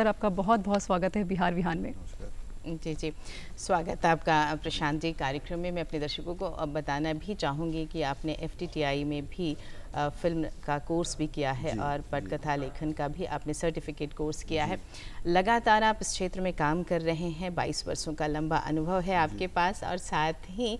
Sir आपका बहुत बहुत स्वागत है बिहार विहान में जी जी स्वागत है आपका प्रशांत जी कार्यक्रम में मैं अपने दर्शकों को अब बताना भी चाहूँगी कि आपने एफ में भी फिल्म का कोर्स भी किया है और पटकथा लेखन का भी आपने सर्टिफिकेट कोर्स किया है लगातार आप इस क्षेत्र में काम कर रहे हैं 22 वर्षों का लंबा अनुभव है आपके पास और साथ ही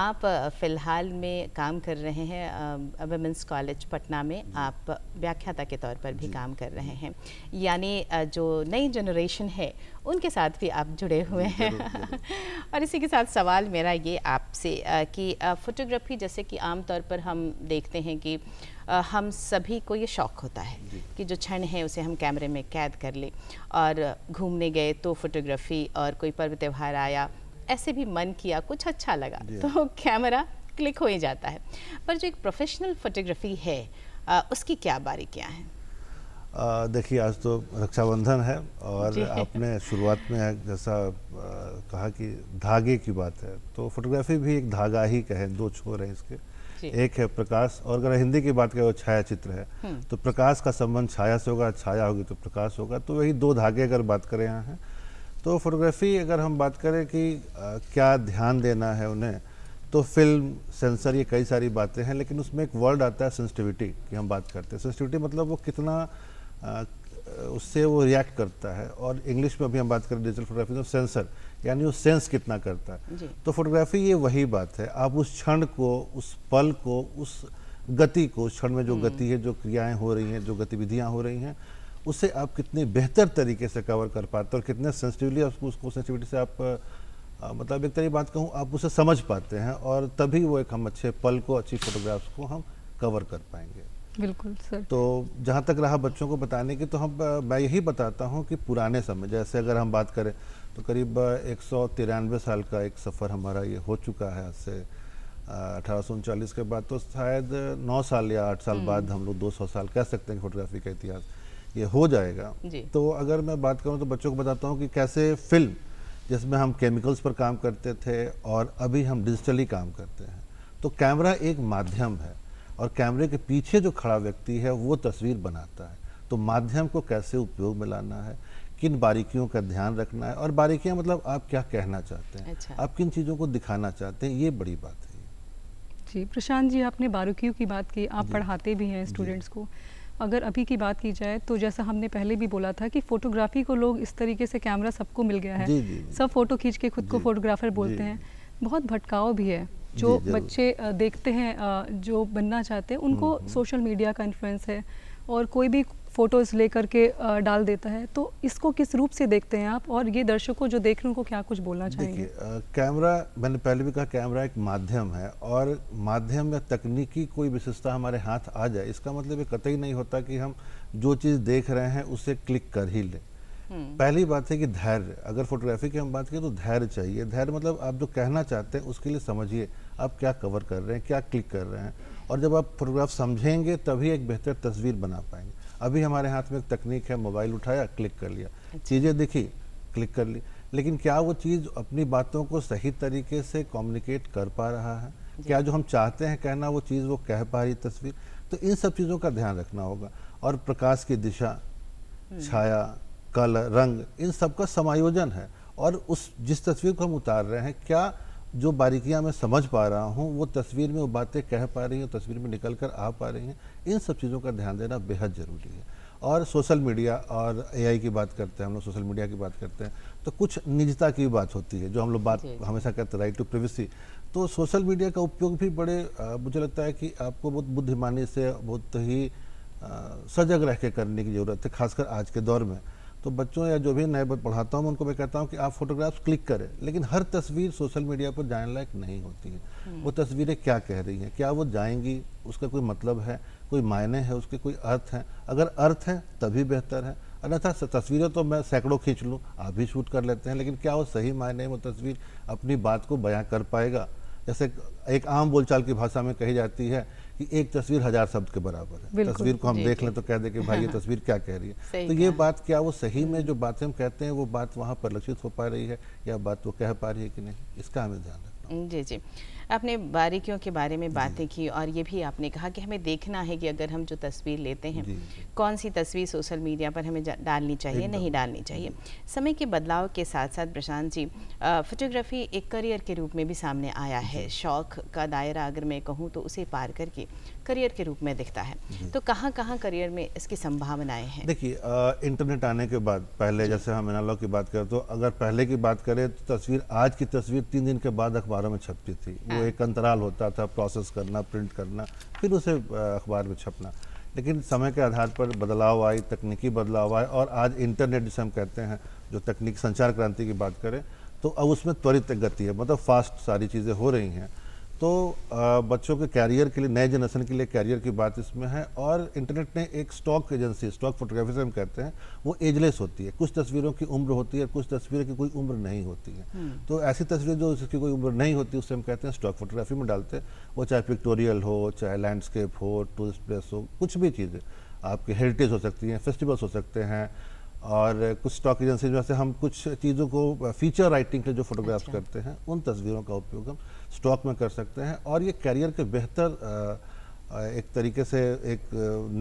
आप फिलहाल में काम कर रहे हैं वेमेंस कॉलेज पटना में आप व्याख्याता के तौर पर भी काम कर रहे हैं यानी जो नई जनरेशन है उनके साथ भी आप जुड़े हुए हैं और इसी के साथ सवाल मेरा ये आपसे कि फ़ोटोग्राफी जैसे कि आमतौर पर हम देखते हैं कि हम सभी को ये शौक़ होता है कि जो क्षण है उसे हम कैमरे में कैद कर ले और घूमने गए तो फोटोग्राफी और कोई पर्व त्यौहार आया ऐसे भी मन किया कुछ अच्छा लगा तो कैमरा क्लिक हो ही जाता है पर जो एक प्रोफेशनल फोटोग्राफी है आ, उसकी क्या बारीकियाँ हैं देखिए आज तो रक्षाबंधन है और आपने शुरुआत में जैसा आ, कहा कि धागे की बात है तो फोटोग्राफी भी एक धागा ही कहें दो छोर हैं इसके एक है प्रकाश और अगर हिंदी की बात करें वो छाया चित्र है हम्म। तो प्रकाश का संबंध छाया से होगा छाया होगी तो प्रकाश होगा तो वही दो धागे अगर बात करें यहाँ हैं तो फोटोग्राफी अगर हम बात करें कि आ, क्या ध्यान देना है उन्हें तो फिल्म सेंसर ये कई सारी बातें हैं लेकिन उसमें एक वर्ड आता है सेंसिटिविटी की हम बात करते हैं सेंसिटिविटी मतलब वो कितना उससे वो रिएक्ट करता है और इंग्लिश में अभी हम बात करें डिजिटल फोटोग्राफी तो सेंसर यानी वो सेंस कितना करता है तो फोटोग्राफी ये वही बात है आप उस क्षण को उस पल को उस गति को उस क्षण में जो गति हम्म। है जो क्रियाएं हो रही हैं जो गतिविधियां हो रही हैं उसे आप कितने बेहतर तरीके से कवर कर पाते और कितने सेंसिटिवली आप उसको सेंसिटिविटी से आप मतलब एक तरह बात कहूँ आप उसे समझ पाते हैं और तभी वो एक हम अच्छे पल को अच्छी फोटोग्राफ्स को हम कवर कर पाएंगे बिल्कुल सर तो जहाँ तक रहा बच्चों को बताने की तो हम मैं यही बताता हूँ कि पुराने समय जैसे अगर हम बात करें तो करीब एक साल का एक सफ़र हमारा ये हो चुका है आज से अठारह के बाद तो शायद नौ साल या आठ साल बाद हम्म। हम लोग 200 साल कह सकते हैं फोटोग्राफी का इतिहास ये हो जाएगा तो अगर मैं बात करूँ तो बच्चों को बताता हूँ कि कैसे फिल्म जिसमें हम केमिकल्स पर काम करते थे और अभी हम डिजिटली काम करते हैं तो कैमरा एक माध्यम है और कैमरे के पीछे जो खड़ा व्यक्ति है वो तस्वीर बनाता है तो माध्यम को कैसे उपयोग में लाना है किन बारीकियों का ध्यान रखना है और बारीकियां मतलब आप क्या कहना चाहते हैं अच्छा। आप किन चीज़ों को दिखाना चाहते हैं ये बड़ी बात है जी प्रशांत जी आपने बारीकियों की बात की आप पढ़ाते भी हैं स्टूडेंट्स को अगर अभी की बात की जाए तो जैसा हमने पहले भी बोला था कि फोटोग्राफी को लोग इस तरीके से कैमरा सबको मिल गया है जी, जी, सब फोटो खींच के खुद को फोटोग्राफर बोलते हैं बहुत भटकाव भी है जो बच्चे देखते हैं जो बनना चाहते हैं उनको सोशल हम्म, मीडिया हम्म। का इन्फ्लुएंस है और कोई भी फ़ोटोज़ लेकर के डाल देता है तो इसको किस रूप से देखते हैं आप और ये दर्शकों जो देख रहे हैं उनको क्या कुछ बोलना चाहिए कैमरा मैंने पहले भी कहा कैमरा एक माध्यम है और माध्यम या तकनीकी कोई विशेषता हमारे हाथ आ जाए इसका मतलब ये कतई नहीं होता कि हम जो चीज़ देख रहे हैं उसे क्लिक कर ही लें पहली बात है कि धैर्य अगर फोटोग्राफी की हम बात करें तो धैर्य चाहिए धैर्य मतलब आप जो कहना चाहते हैं उसके लिए समझिए आप क्या कवर कर रहे हैं क्या क्लिक कर रहे हैं और जब आप फोटोग्राफ समझेंगे तभी एक बेहतर तस्वीर बना पाएंगे अभी हमारे हाथ में एक तकनीक है मोबाइल उठाया क्लिक कर लिया अच्छा। चीज़ें दिखी क्लिक कर ली लेकिन क्या वो चीज़ अपनी बातों को सही तरीके से कम्युनिकेट कर पा रहा है क्या जो हम चाहते हैं कहना वो चीज़ वो कह पा रही तस्वीर तो इन सब चीज़ों का ध्यान रखना होगा और प्रकाश की दिशा हम्म। छाया कलर रंग इन सब का समायोजन है और उस जिस तस्वीर को हम उतार रहे हैं क्या जो बारीकियां मैं समझ पा रहा हूँ वो तस्वीर में वो बातें कह पा रही हैं तस्वीर में निकल कर आ पा रही हैं इन सब चीज़ों का ध्यान देना बेहद ज़रूरी है और सोशल मीडिया और एआई की बात करते हैं हम लोग सोशल मीडिया की बात करते हैं तो कुछ निजता की बात होती है जो हम लोग बात हमेशा करते हैं राइट टू प्रिवेसी तो सोशल मीडिया का उपयोग भी बड़े मुझे लगता है कि आपको बहुत बुद्धिमानी से बहुत ही सजग रह के करने की ज़रूरत है खासकर आज के दौर में तो बच्चों या जो भी नए पढ़ाता हूँ उनको मैं कहता हूँ कि आप फोटोग्राफ्स क्लिक करें लेकिन हर तस्वीर सोशल मीडिया पर जाने लायक नहीं होती है हम्म। वो तस्वीरें क्या कह रही हैं क्या वो जाएंगी उसका कोई मतलब है कोई मायने हैं उसके कोई अर्थ है अगर अर्थ है तभी बेहतर है अन्यथा तस्वीरें तो मैं सैकड़ों खींच लूँ आप भी शूट कर लेते हैं लेकिन क्या वो सही मायने में वो तस्वीर अपनी बात को बयां कर पाएगा जैसे एक आम बोलचाल की भाषा में कही जाती है कि एक तस्वीर हजार शब्द के बराबर है तस्वीर को हम देख लें तो कह दें कि भाई ये हाँ। तस्वीर क्या कह रही है तो ये बात क्या वो सही में जो बातें हम कहते हैं वो बात वहाँ परिलक्षित हो पा रही है या बात वो कह पा रही है कि नहीं इसका हमें ध्यान रखना जी जी आपने बारीकियों के बारे में बातें की और ये भी आपने कहा कि हमें देखना है कि अगर हम जो तस्वीर लेते हैं कौन सी तस्वीर सोशल मीडिया पर हमें डालनी चाहिए नहीं डालनी चाहिए समय के बदलाव के साथ साथ प्रशांत जी फोटोग्राफी एक करियर के रूप में भी सामने आया है शौक का दायरा अगर मैं कहूँ तो उसे पार करके करियर के रूप में दिखता है तो कहाँ कहाँ करियर में इसकी संभावनाएं हैं देखिए इंटरनेट आने के बाद पहले जैसे हम एनालॉग की बात करें तो अगर पहले की बात करें तो तस्वीर आज की तस्वीर तीन दिन के बाद अखबारों में छपती थी वो एक अंतराल होता था प्रोसेस करना प्रिंट करना फिर उसे अखबार में छपना लेकिन समय के आधार पर बदलाव आए तकनीकी बदलाव आए और आज इंटरनेट जिसे हम कहते हैं जो तकनीक संचार क्रांति की बात करें तो अब उसमें त्वरित गति है मतलब फास्ट सारी चीज़ें हो रही हैं तो बच्चों के कैरियर के लिए नए जनरेशन के लिए कैरियर की बात इसमें है और इंटरनेट ने एक स्टॉक एजेंसी स्टॉक फोटोग्राफी से हम कहते हैं वो एजलेस होती है कुछ तस्वीरों की उम्र होती है कुछ तस्वीरों की कोई उम्र नहीं होती है हम्म। तो ऐसी तस्वीरें जो जिसकी कोई उम्र नहीं होती उससे हम कहते हैं स्टॉक फोटोग्राफी में डालते हैं वो चाहे पिक्टोरियल हो चाहे लैंडस्केप हो टूरिस्ट प्लेस हो कुछ भी चीज़ें आपके हेरिटेज हो सकती हैं फेस्टिवल्स हो सकते हैं और कुछ स्टॉक एजेंसी में से हम कुछ चीज़ों को फीचर राइटिंग के जो फोटोग्राफ्स अच्छा। करते हैं उन तस्वीरों का उपयोग हम स्टॉक में कर सकते हैं और ये करियर के बेहतर एक तरीके से एक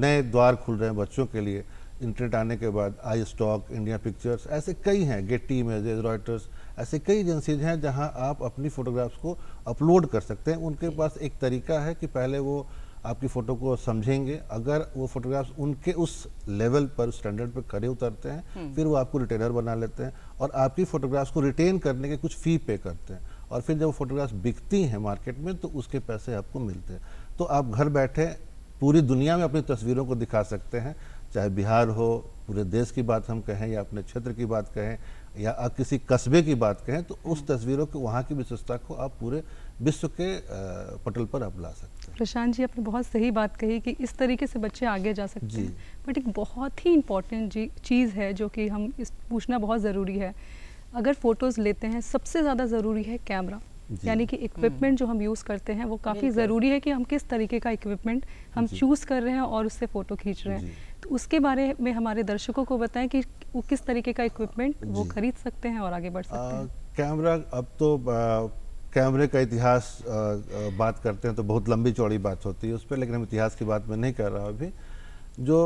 नए द्वार खुल रहे हैं बच्चों के लिए इंटरनेट आने के बाद आई स्टॉक इंडिया पिक्चर्स ऐसे कई हैं गेटी इमेजेस रॉयटर्स ऐसे कई एजेंसीज हैं जहाँ आप अपनी फ़ोटोग्राफ्स को अपलोड कर सकते हैं उनके पास एक तरीका है कि पहले वो आपकी फ़ोटो को समझेंगे अगर वो फोटोग्राफ्स उनके उस लेवल पर स्टैंडर्ड पर खड़े उतरते हैं हम्म। फिर वो आपको रिटेनर बना लेते हैं और आपकी फ़ोटोग्राफ्स को रिटेन करने के कुछ फ़ी पे करते हैं और फिर जब फोटोग्राफ्स बिकती हैं मार्केट में तो उसके पैसे आपको मिलते हैं तो आप घर बैठे पूरी दुनिया में अपनी तस्वीरों को दिखा सकते हैं चाहे बिहार हो पूरे देश की बात हम कहें या अपने क्षेत्र की बात कहें या आप किसी कस्बे की बात कहें तो उस हम्म। तस्वीरों के वहाँ की विशेषता को आप पूरे विश्व के पटल पर आप ला सकते हैं प्रशांत जी आपने बहुत सही बात कही कि इस तरीके से बच्चे आगे जा सकते हैं बट एक बहुत ही इम्पोर्टेंट चीज़ है जो कि हम इस पूछना बहुत ज़रूरी है अगर फ़ोटोज़ लेते हैं सबसे ज़्यादा ज़रूरी है कैमरा यानी कि इक्विपमेंट जो हम यूज़ करते हैं वो काफ़ी ज़रूरी है कि हम किस तरीके का इक्विपमेंट हम चूज़ कर रहे हैं और उससे फ़ोटो खींच रहे हैं तो उसके बारे में हमारे दर्शकों को बताएं कि वो किस तरीके का इक्विपमेंट वो खरीद सकते हैं और आगे बढ़ सकते हैं कैमरा अब तो कैमरे का इतिहास बात करते हैं तो बहुत लंबी चौड़ी बात होती है उस पर लेकिन हम इतिहास की बात में नहीं कर रहा अभी जो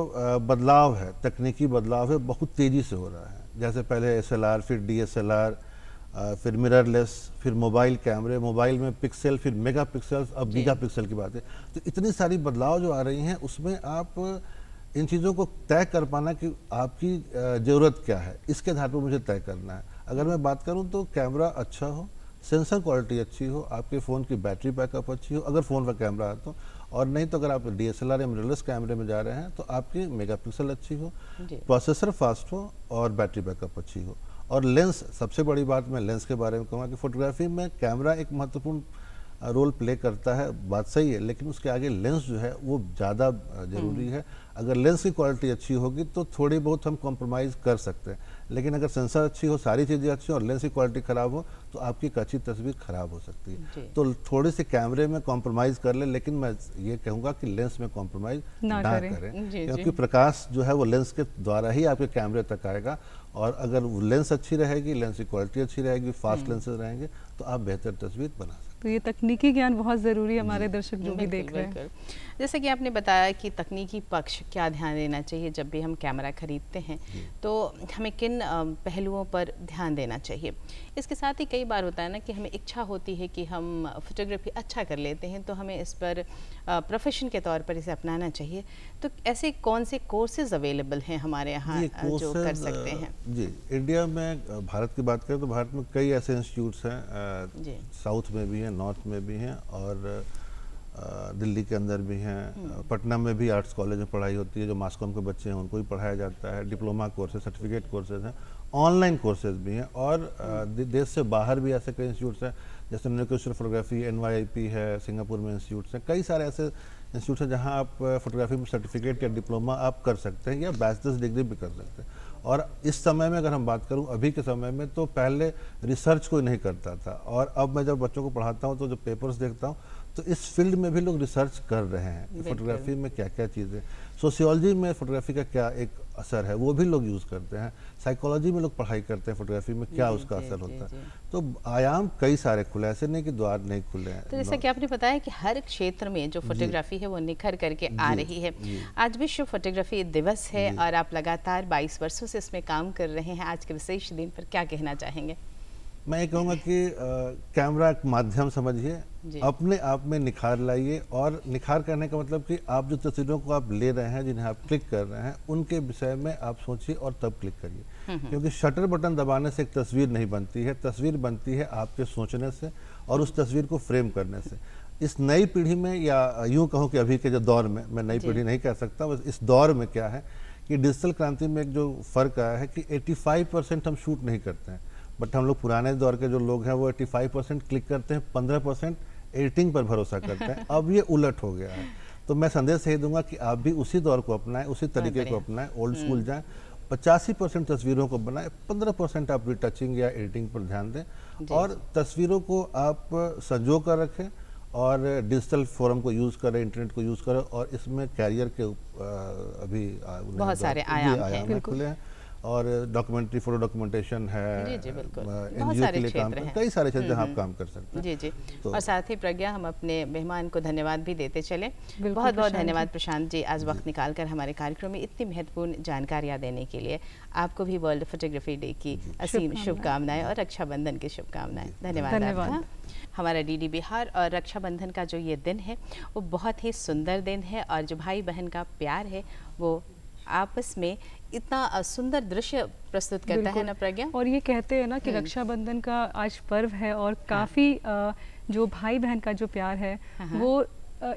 बदलाव है तकनीकी बदलाव है बहुत तेज़ी से हो रहा है जैसे पहले एस फिर डी फिर मिररलेस फिर मोबाइल कैमरे मोबाइल में पिक्सल फिर मेगा पिक्सल अब गीगा पिक्सल की बात है तो इतनी सारी बदलाव जो आ रही हैं उसमें आप इन चीज़ों को तय कर पाना कि आपकी ज़रूरत क्या है इसके आधार पर मुझे तय करना है अगर मैं बात करूँ तो कैमरा अच्छा हो सेंसर क्वालिटी अच्छी हो आपके फ़ोन की बैटरी बैकअप अच्छी हो अगर फ़ोन का कैमरा है तो और नहीं तो अगर आप डी एस एल आर या कैमरे में जा रहे हैं तो आपकी मेगापिक्सल अच्छी हो प्रोसेसर फास्ट हो और बैटरी बैकअप अच्छी हो और लेंस सबसे बड़ी बात मैं लेंस के बारे में कहूँगा कि फोटोग्राफी में कैमरा एक महत्वपूर्ण रोल प्ले करता है बात सही है लेकिन उसके आगे लेंस जो है वो ज़्यादा ज़रूरी हम्म। है अगर लेंस की क्वालिटी अच्छी होगी तो थोड़ी बहुत हम कॉम्प्रोमाइज़ कर सकते हैं लेकिन अगर सेंसर अच्छी हो सारी चीज़ें अच्छी हो और लेंस की क्वालिटी ख़राब हो तो आपकी एक अच्छी तस्वीर ख़राब हो सकती है तो थोड़े से कैमरे में कॉम्प्रोमाइज़ कर ले, लेकिन मैं ये कहूँगा कि लेंस में कॉम्प्रोमाइज़ ना, ना करें क्योंकि प्रकाश जो है वो लेंस के द्वारा ही आपके कैमरे तक आएगा और अगर लेंस अच्छी रहेगी लेंस की क्वालिटी अच्छी रहेगी फास्ट हम्म। लेंसेज रहेंगे तो आप बेहतर तस्वीर बना सकते हैं तो ये तकनीकी ज्ञान बहुत ज़रूरी है हमारे दर्शक जो भी देख रहे हैं जैसे कि आपने बताया कि तकनीकी पक्ष क्या ध्यान देना चाहिए जब भी हम कैमरा खरीदते हैं तो हमें किन पहलुओं पर ध्यान देना चाहिए इसके साथ ही कई बार होता है ना कि हमें इच्छा होती है कि हम फोटोग्राफी अच्छा कर लेते हैं तो हमें इस पर प्रोफेशन के तौर पर इसे अपनाना चाहिए तो ऐसे कौन से कोर्सेज अवेलेबल हैं हमारे यहाँ जो कर सकते हैं जी इंडिया में भारत की बात करें तो भारत में कई ऐसे इंस्टीट्यूट्स हैं साउथ में भी हैं नॉर्थ में भी हैं और दिल्ली के अंदर भी हैं हम्म। पटना में भी आर्ट्स कॉलेज में पढ़ाई होती है जो मास्कॉम के बच्चे हैं उनको भी पढ़ाया जाता है डिप्लोमा कोर्सेज सर्टिफिकेट कोर्सेज हैं ऑनलाइन कोर्सेज भी हैं और हम्म। देश से बाहर भी ऐसे कई इंस्टीट्यूट्स हैं जैसे न्यूक्यूशल फोटोग्राफी एन है सिंगापुर में इंस्टीट्यूट्स हैं कई सारे ऐसे इंस्टीट्यूट्स हैं जहाँ आप फोटोग्राफी में सर्टिफिकेट या डिप्लोमा आप कर सकते हैं या बैचलर्स डिग्री भी कर सकते हैं और इस समय में अगर हम बात करूं अभी के समय में तो पहले रिसर्च कोई नहीं करता था और अब मैं जब बच्चों को पढ़ाता हूं तो जब पेपर्स देखता हूं तो इस फील्ड में भी लोग रिसर्च कर रहे हैं फोटोग्राफी में क्या क्या चीज़ें सोशियोलॉजी में फोटोग्राफी का क्या एक असर है वो भी लोग यूज़ करते हैं साइकोलॉजी में लोग पढ़ाई करते हैं फोटोग्राफी में क्या उसका असर होता है तो आयाम कई सारे खुले ऐसे नहीं कि द्वार नहीं खुले हैं तो जैसा कि आपने बताया कि हर क्षेत्र में जो फोटोग्राफी है वो निखर करके आ रही है आज विश्व फोटोग्राफी दिवस है और आप लगातार बाईस वर्षों से इसमें काम कर रहे हैं आज के विशेष दिन पर क्या कहना चाहेंगे मैं ये कहूँगा कि कैमरा एक माध्यम समझिए अपने आप में निखार लाइए और निखार करने का मतलब कि आप जो तस्वीरों को आप ले रहे हैं जिन्हें आप क्लिक कर रहे हैं उनके विषय में आप सोचिए और तब क्लिक करिए हम्म, हम्म। क्योंकि शटर बटन दबाने से एक तस्वीर नहीं बनती है तस्वीर बनती है आपके सोचने से और उस तस्वीर को फ्रेम करने से इस नई पीढ़ी में या यूँ कहूँ कि अभी के जो दौर में मैं नई पीढ़ी नहीं कह सकता बस इस दौर में क्या है कि डिजिटल क्रांति में एक जो फ़र्क आया है कि 85 परसेंट हम शूट नहीं करते हैं बट हम लोग पुराने दौर के जो लोग हैं वो 85 परसेंट क्लिक करते हैं 15 परसेंट एडिटिंग पर भरोसा करता है अब ये उलट हो गया है तो मैं संदेश यही दूंगा कि आप भी उसी दौर को अपनाएं उसी हाँ, तरीके को अपनाएं ओल्ड हम्म। स्कूल जाएं पचासी परसेंट तस्वीरों को बनाएं पंद्रह परसेंट आप रिटचिंग या एडिटिंग पर ध्यान दें और तस्वीरों को आप संजो कर रखें और डिजिटल फोरम को यूज़ करें इंटरनेट को यूज़ करें और इसमें कैरियर के अभी बहुत सारे आयाम, खुले हैं और डॉक्यूमेंट्री फोटो डॉक्यूमेंटेशन है जी जी बिल्कुल बहुत सारे क्षेत्र कई सारे क्षेत्र जहाँ हम्म, आप हम्म। काम कर सकते हैं जी जी तो और साथ ही प्रज्ञा हम अपने मेहमान को धन्यवाद भी देते चले बहुत बहुत धन्यवाद प्रशांत जी आज वक्त निकाल कर हमारे कार्यक्रम में इतनी महत्वपूर्ण जानकारियाँ देने के लिए आपको भी वर्ल्ड फोटोग्राफी डे की असीम शुभकामनाएं और रक्षाबंधन की शुभकामनाएं धन्यवाद आपका हमारा डीडी बिहार और रक्षाबंधन का जो ये दिन है वो बहुत ही सुंदर दिन है और जो भाई बहन का प्यार है वो आपस में इतना सुंदर दृश्य प्रस्तुत करता है ना प्रज्ञा और ये कहते हैं ना कि हम्म। रक्षाबंधन का आज पर्व है और हाँ। काफ़ी जो भाई बहन का जो प्यार है हाँ, हाँ। वो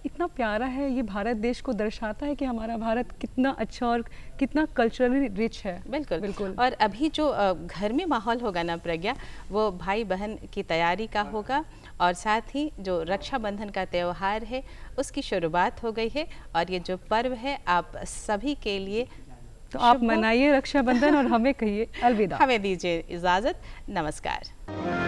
इतना प्यारा है ये भारत देश को दर्शाता है कि हमारा भारत कितना अच्छा और कितना कल्चरली रिच है बिल्कुल बिल्कुल और अभी जो घर में माहौल होगा ना प्रज्ञा वो भाई बहन की तैयारी का होगा और साथ ही जो रक्षाबंधन का त्यौहार है उसकी शुरुआत हो गई है और ये जो पर्व है आप सभी के लिए तो आप मनाइए रक्षाबंधन और हमें कहिए अलविदा हमें दीजिए इजाज़त नमस्कार